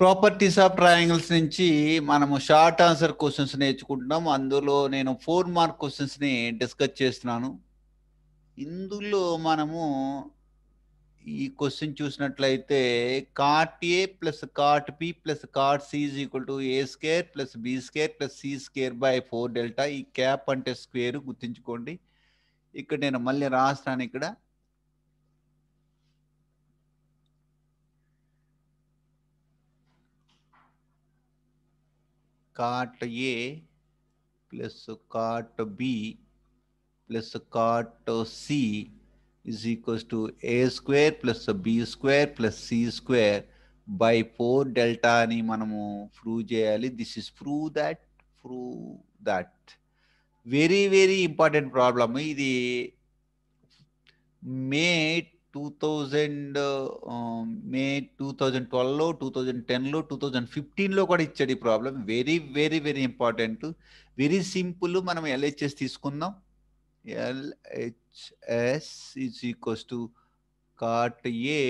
Properties of triangles నుంచి మనము short answer questions నేర్చుకుంటున్నాం అందులో నేను ఫోర్ మార్క్ క్వశ్చన్స్ని డిస్కస్ చేస్తున్నాను ఇందులో మనము ఈ క్వశ్చన్ చూసినట్లయితే cot A plus cot B plus cot C is equal to A square plus B square plus C square by four delta ఈ క్యాప్ అంటే స్క్వేర్ గుర్తుంచుకోండి ఇక్కడ నేను మళ్ళీ రాస్తాను ఇక్కడ Cart A plus Cart B plus Cart C is equals to A square plus B square plus C square by 4 delta ni manamu Jali. This is prove that, prove that. Very, very important problem. The mate two thousand May two thousand ట్వెల్వ్లో two thousand టెన్లో two thousand ఫిఫ్టీన్లో కూడా ఇచ్చాడు ఈ problem very very very important very simple మనం LHS తీసుకుందాం LHS is equals to cot A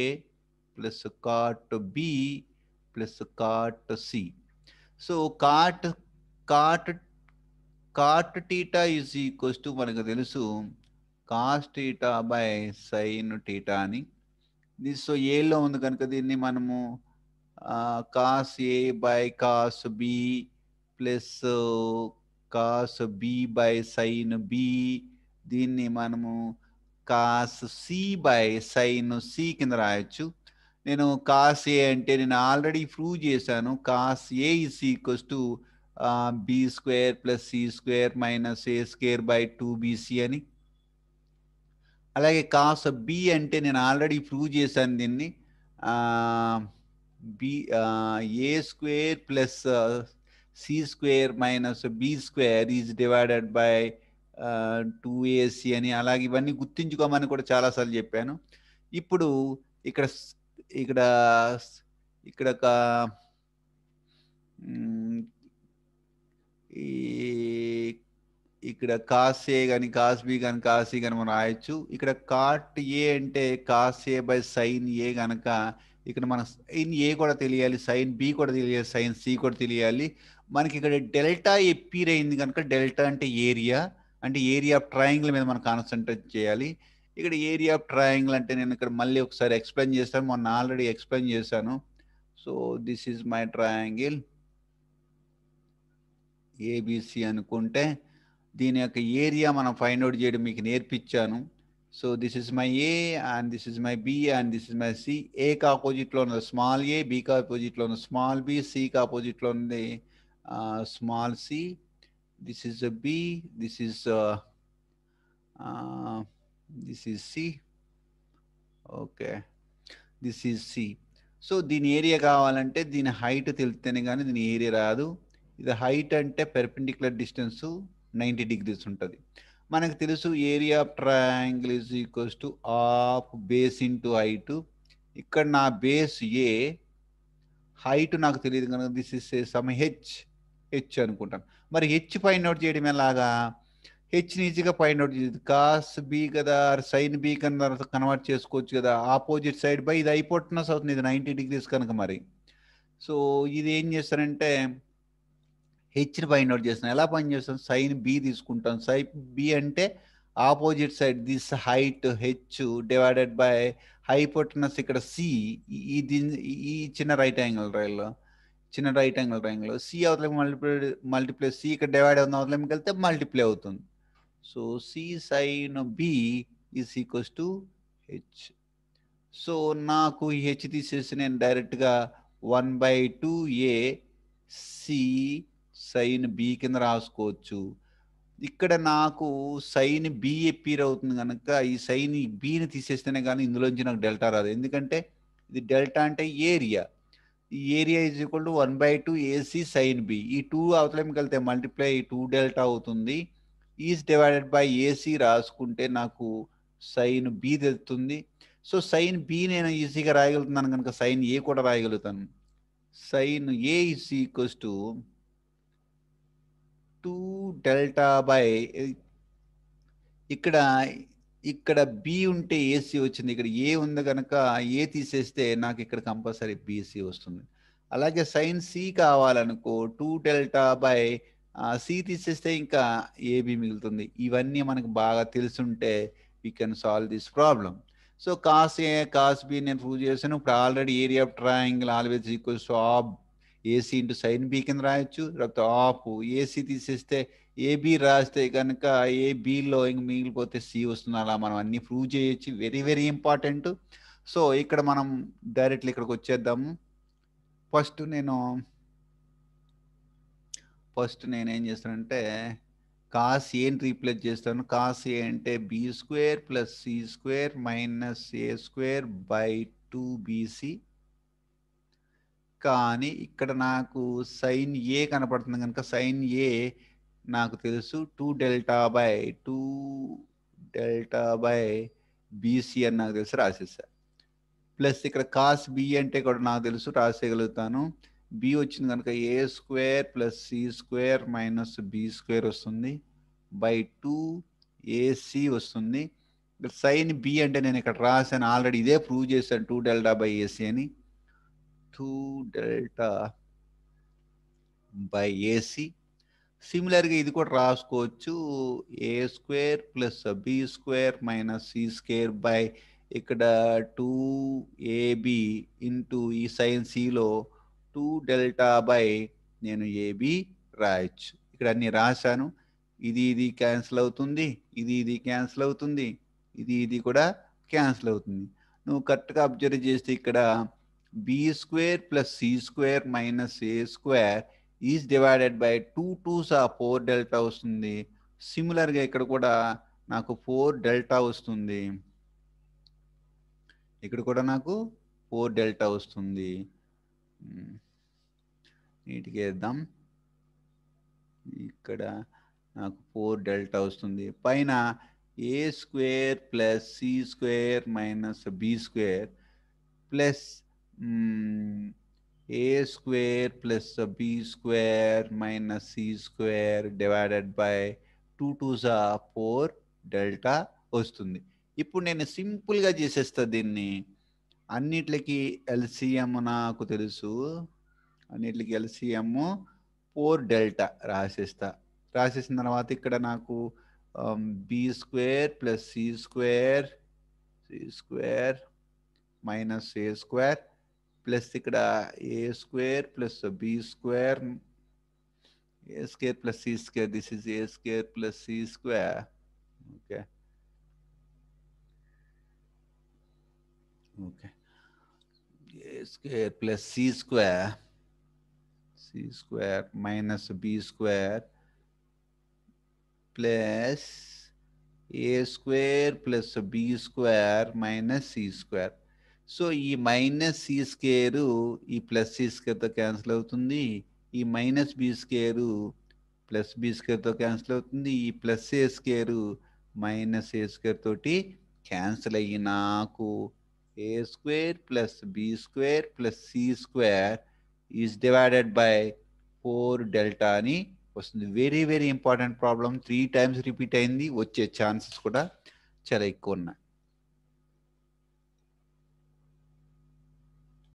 plus cot B plus cot C so cot cot cot theta is equals to మనకు తెలుసు cos theta by sin theta అని so ఏలో ఉంది కనుక దీన్ని మనము cos A by cos B plus cos B by sin B దీన్ని మనము cos C by sin C కింద రాయొచ్చు నేను కాస్ ఏ అంటే నేను ఆల్రెడీ ప్రూవ్ చేశాను cos A is equals to B square plus C square minus A square by two BC అని అలాగే కాస్ బి అంటే నేను ఆల్రెడీ ప్రూవ్ చేశాను దీన్ని B A square plus C square minus B square is divided by two AC అని అలాగే ఇవన్నీ గుర్తించుకోమని కూడా చాలాసార్లు చెప్పాను ఇప్పుడు ఇక్కడ ఇక్కడ ఇక్కడ ఒక ఈ ఇక్కడ కాస్ ఏ కానీ కాస్ బి కానీ కాస్ సి కానీ మనం రాయొచ్చు ఇక్కడ కాట్ ఏ అంటే cos A by sin A కనుక ఇక్కడ మన సైన్ ఏ కూడా తెలియాలి సైన్ బి కూడా తెలియాలి సైన్ సి కూడా తెలియాలి మనకి ఇక్కడ డెల్టా ఎప్పీర్ అయింది కనుక డెల్టా అంటే ఏరియా అంటే ఏరియా ఆఫ్ ట్రయాంగిల్ మీద మనం కాన్సన్ట్రేట్ చేయాలి ఇక్కడ ఏరియా ఆఫ్ ట్రయాంగిల్ అంటే నేను ఇక్కడ మళ్ళీ ఒకసారి ఎక్స్ప్లెయిన్ చేస్తాను మొన్న ఆల్రెడీ ఎక్స్ప్లెయిన్ చేశాను so this is my triangle ABC అనుకుంటే దీని యొక్క ఏరియా మనం ఫైండ్ అవుట్ చేయడం మీకు నేర్పించాను so this is my A and this is my B and this is my C ఏకి ఆపోజిట్లో ఉన్న స్మాల్ ఏ బీకి ఆపోజిట్లో ఉన్న స్మాల్ బి సికి ఆపోజిట్లో ఉంది small C this is B this is this is C okay this is C so దీని ఏరియా కావాలంటే దీని హైట్ తెలిస్తేనే కానీ దీని ఏరియా రాదు ఇది హైట్ అంటే పెర్పెండిక్యులర్ డిస్టెన్సు నైంటీ డిగ్రీస్ ఉంటుంది మనకు తెలుసు area of triangle is equals to half base into height ఇక్కడ నా బేస్ ఏ హైట్ నాకు తెలియదు కనుక this is a some H H అనుకుంటాను మరి హెచ్ ఫైండ్ అవుట్ చేయడం ఎలాగా హెచ్ని ఈజీగా ఫైండ్ అవుట్ చేయదు కాస్ బి కదా సైన్ బి కన్నా కన్వర్ట్ చేసుకోవచ్చు కదా ఆపోజిట్ సైడ్ బై ఇది అయిపోతున్నా అవుతుంది ఇది నైంటీ డిగ్రీస్ కనుక మరి సో ఇది ఏం చేస్తారంటే హెచ్ని ఫైండ్ అవుట్ చేస్తాం ఎలా పని చేస్తాం సైన్ బి తీసుకుంటాం సైన్ బి అంటే opposite side this height H divided by hypotenuse ఇక్కడ సి ఈ దీని ఈ చిన్న రైట్ యాంగిల్ రైల్లో చిన్న రైట్ యాంగిల్ రైంగిల్ సి అవతల మల్టిప్లై మల్టిప్లై సి ఇక్కడ డివైడ్ అవుతుంది అవతలకి వెళ్తే మల్టిప్లై అవుతుంది so C sin B is equals to H so నాకు ఈ హెచ్ తీసేసి నేను డైరెక్ట్గా one by two A C sin B కింద రాసుకోవచ్చు ఇక్కడ నాకు సైన్ బి ఎపీర్ అవుతుంది కనుక ఈ సైన్ బిని తీసేస్తేనే కానీ ఇందులోంచి నాకు డెల్టా రాదు ఎందుకంటే ఇది డెల్టా అంటే ఏరియా ఈ area is equal to one by two AC sin B ఈ టూ అవతలకి వెళ్తే మల్టిప్లై టూ డెల్టా అవుతుంది ఈజ్ డివైడెడ్ బై ఏసీ రాసుకుంటే నాకు సైన్ బి తెలుతుంది సో సైన్ బి నేను ఈజీగా రాయగలుగుతున్నాను కనుక సైన్ ఏ కూడా రాయగలుగుతాను sin A is equals to two delta by ఇక్కడ ఇక్కడ బి ఉంటే ఏసీ వచ్చింది ఇక్కడ ఏ ఉంది కనుక ఏ తీసేస్తే నాకు ఇక్కడ కంపల్సరీ బీసీ వస్తుంది అలాగే సైన్ సి కావాలనుకో టూ డెల్టా బై సి తీసేస్తే ఇంకా ఏబి మిగులుతుంది ఇవన్నీ మనకు బాగా తెలుసుంటే we can solve this problem so cos A cos B నేను ప్రూవ్ చేశాను ఇప్పుడు already area of triangle always equals half AC into sin B కింద రాయొచ్చు లేకపోతే ఆఫ్ ఏసీ తీసేస్తే ఏబి రాస్తే కనుక ఏబీలో ఇంక మిగిలిపోతే సి వస్తుంది అలా మనం అన్ని ప్రూవ్ చేయొచ్చు వెరీ వెరీ ఇంపార్టెంట్ సో ఇక్కడ మనం డైరెక్ట్లీ ఇక్కడికి వచ్చేద్దాము ఫస్ట్ నేను ఫస్ట్ నేను ఏం చేస్తానంటే కాస్ ఏంటి రీప్లేస్ చేస్తాను కాస్ ఏ అంటే B square plus C square minus A square by two BC కానీ ఇక్కడ నాకు సైన్ ఏ కనపడుతుంది కనుక సైన్ ఏ నాకు తెలుసు two delta by two delta by BC అని నాకు తెలుసు రాసేసా ప్లస్ ఇక్కడ కాస్ బి అంటే కూడా నాకు తెలుసు రాసేయగలుగుతాను బి వచ్చింది కనుక A square plus C square minus B square వస్తుంది బై టూ ఏసీ వస్తుంది సైన్ బి అంటే నేను ఇక్కడ రాశాను ఆల్రెడీ ఇదే ప్రూవ్ చేశాను టూ డెల్టా బై ఏసీ అని 2 delta by AC సిమిలర్గా ఇది కూడా రాసుకోవచ్చు A square plus B square minus C square by ఇక్కడ టూ ఏబి ఇంటూ ఈ సైన్ సిలో టూ డెల్టా బై నేను ఏబి రాయొచ్చు ఇక్కడ అన్ని రాశాను ఇది ఇది క్యాన్సిల్ అవుతుంది ఇది ఇది క్యాన్సిల్ అవుతుంది ఇది ఇది కూడా క్యాన్సిల్ అవుతుంది నువ్వు కరెక్ట్గా అబ్జర్వ్ చేస్తే ఇక్కడ b square plus c square minus A square is divided by two two ఆ ఫోర్ డెల్టా వస్తుంది సిమిలర్గా ఇక్కడ కూడా నాకు ఫోర్ డెల్టా వస్తుంది ఇక్కడ కూడా నాకు ఫోర్ డెల్టా వస్తుంది hmm. నీట్గా వేద్దాం ఇక్కడ నాకు ఫోర్ డెల్టా వస్తుంది పైన A square plus C square minus B square plus Mm, a square plus a b square minus c square divided by 2 to the 4 delta వస్తుంది ఇప్పుడు నేను సింపుల్గా చేసేస్తా దీన్ని అన్నిటికి ఎల్సిఎం నాకు తెలుసు అన్నిటికి ఎల్సిఎమ్ ఫోర్ డెల్టా రాసేస్తా రాసేసిన తర్వాత ఇక్కడ నాకు B square plus C square C square minus A square plus a square plus b square a square plus c square this is a square plus c square okay okay a square plus c square c square minus b square plus a square plus b square minus c square so ఈ minus C square ఈ plus C స్కేర్తో cancel అవుతుంది ఈ minus B square plus B స్కేర్తో cancel అవుతుంది ఈ plus A square minus A square తోటి cancel అయ్యి నాకు A square plus B square plus C square is divided by four delta అని వస్తుంది very very important problem three times repeat అయింది వచ్చే ఛాన్సెస్ కూడా చాలా ఎక్కువ ఉన్నాయి